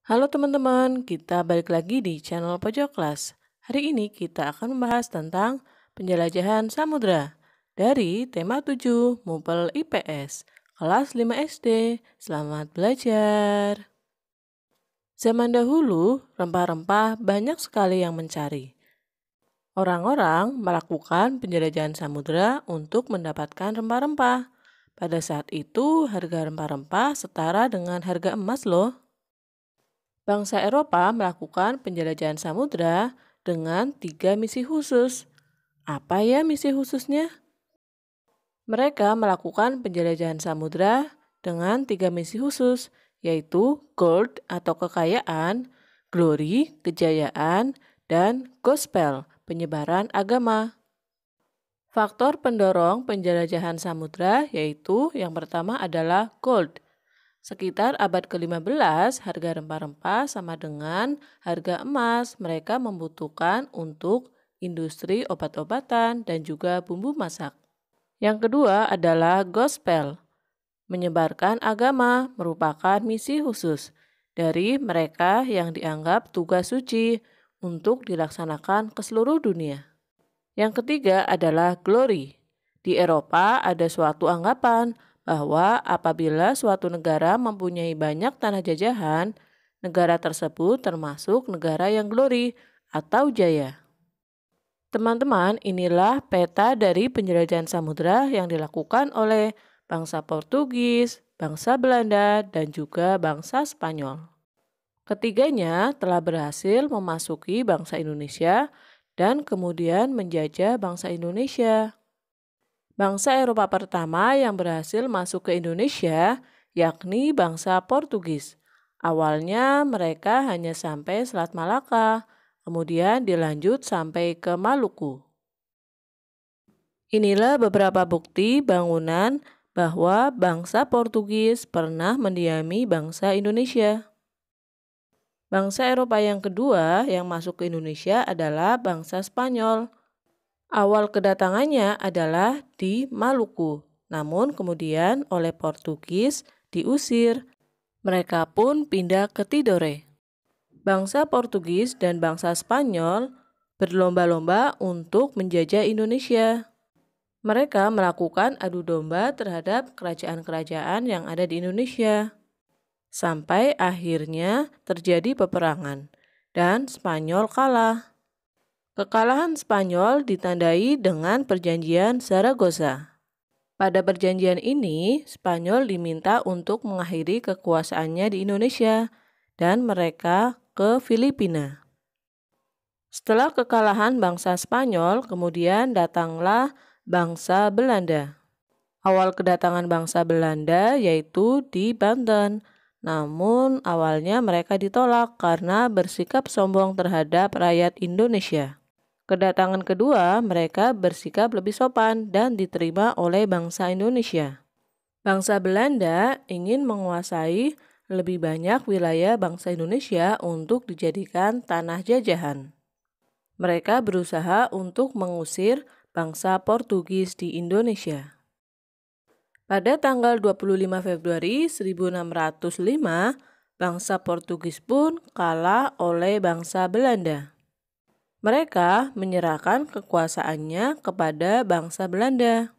Halo teman-teman, kita balik lagi di channel Pojok Kelas. Hari ini kita akan membahas tentang penjelajahan samudra dari tema 7 Mupel IPS, kelas 5 SD. Selamat belajar. Zaman dahulu, rempah-rempah banyak sekali yang mencari. Orang-orang melakukan penjelajahan samudra untuk mendapatkan rempah-rempah. Pada saat itu, harga rempah-rempah setara dengan harga emas loh. Bangsa Eropa melakukan penjelajahan samudra dengan tiga misi khusus. Apa ya misi khususnya? Mereka melakukan penjelajahan samudra dengan tiga misi khusus, yaitu gold atau kekayaan, glory, kejayaan, dan gospel, penyebaran agama. Faktor pendorong penjelajahan samudra yaitu yang pertama adalah gold – Sekitar abad ke-15, harga rempah-rempah sama dengan harga emas mereka membutuhkan untuk industri obat-obatan dan juga bumbu masak. Yang kedua adalah gospel. Menyebarkan agama merupakan misi khusus dari mereka yang dianggap tugas suci untuk dilaksanakan ke seluruh dunia. Yang ketiga adalah glory. Di Eropa ada suatu anggapan bahwa apabila suatu negara mempunyai banyak tanah jajahan, negara tersebut termasuk negara yang glory atau jaya. Teman-teman, inilah peta dari penjelajahan samudera yang dilakukan oleh bangsa Portugis, bangsa Belanda, dan juga bangsa Spanyol. Ketiganya telah berhasil memasuki bangsa Indonesia dan kemudian menjajah bangsa Indonesia bangsa Eropa pertama yang berhasil masuk ke Indonesia, yakni bangsa Portugis. Awalnya mereka hanya sampai Selat Malaka, kemudian dilanjut sampai ke Maluku. Inilah beberapa bukti bangunan bahwa bangsa Portugis pernah mendiami bangsa Indonesia. Bangsa Eropa yang kedua yang masuk ke Indonesia adalah bangsa Spanyol. Awal kedatangannya adalah di Maluku, namun kemudian oleh Portugis diusir. Mereka pun pindah ke Tidore. Bangsa Portugis dan bangsa Spanyol berlomba-lomba untuk menjajah Indonesia. Mereka melakukan adu domba terhadap kerajaan-kerajaan yang ada di Indonesia. Sampai akhirnya terjadi peperangan dan Spanyol kalah. Kekalahan Spanyol ditandai dengan Perjanjian Zaragoza. Pada perjanjian ini, Spanyol diminta untuk mengakhiri kekuasaannya di Indonesia dan mereka ke Filipina. Setelah kekalahan bangsa Spanyol, kemudian datanglah bangsa Belanda. Awal kedatangan bangsa Belanda yaitu di Banten. Namun awalnya mereka ditolak karena bersikap sombong terhadap rakyat Indonesia. Kedatangan kedua, mereka bersikap lebih sopan dan diterima oleh bangsa Indonesia. Bangsa Belanda ingin menguasai lebih banyak wilayah bangsa Indonesia untuk dijadikan tanah jajahan. Mereka berusaha untuk mengusir bangsa Portugis di Indonesia. Pada tanggal 25 Februari 1605, bangsa Portugis pun kalah oleh bangsa Belanda. Mereka menyerahkan kekuasaannya kepada bangsa Belanda.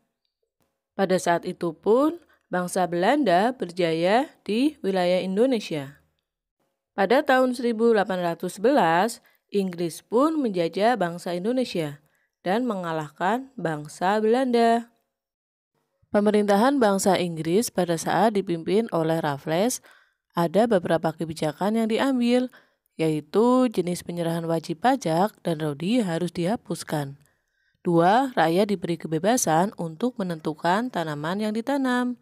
Pada saat itu pun, bangsa Belanda berjaya di wilayah Indonesia. Pada tahun 1811, Inggris pun menjajah bangsa Indonesia dan mengalahkan bangsa Belanda. Pemerintahan bangsa Inggris pada saat dipimpin oleh Raffles, ada beberapa kebijakan yang diambil, yaitu jenis penyerahan wajib pajak dan RODI harus dihapuskan. Dua, rakyat diberi kebebasan untuk menentukan tanaman yang ditanam.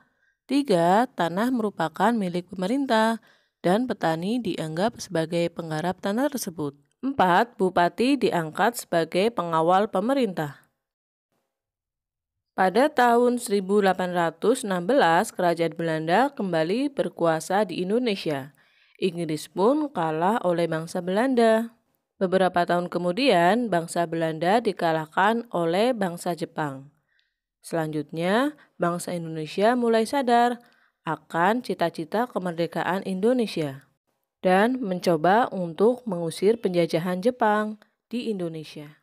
Tiga, tanah merupakan milik pemerintah dan petani dianggap sebagai penggarap tanah tersebut. Empat, bupati diangkat sebagai pengawal pemerintah. Pada tahun 1816, kerajaan Belanda kembali berkuasa di Indonesia. Inggris pun kalah oleh bangsa Belanda. Beberapa tahun kemudian, bangsa Belanda dikalahkan oleh bangsa Jepang. Selanjutnya, bangsa Indonesia mulai sadar akan cita-cita kemerdekaan Indonesia dan mencoba untuk mengusir penjajahan Jepang di Indonesia.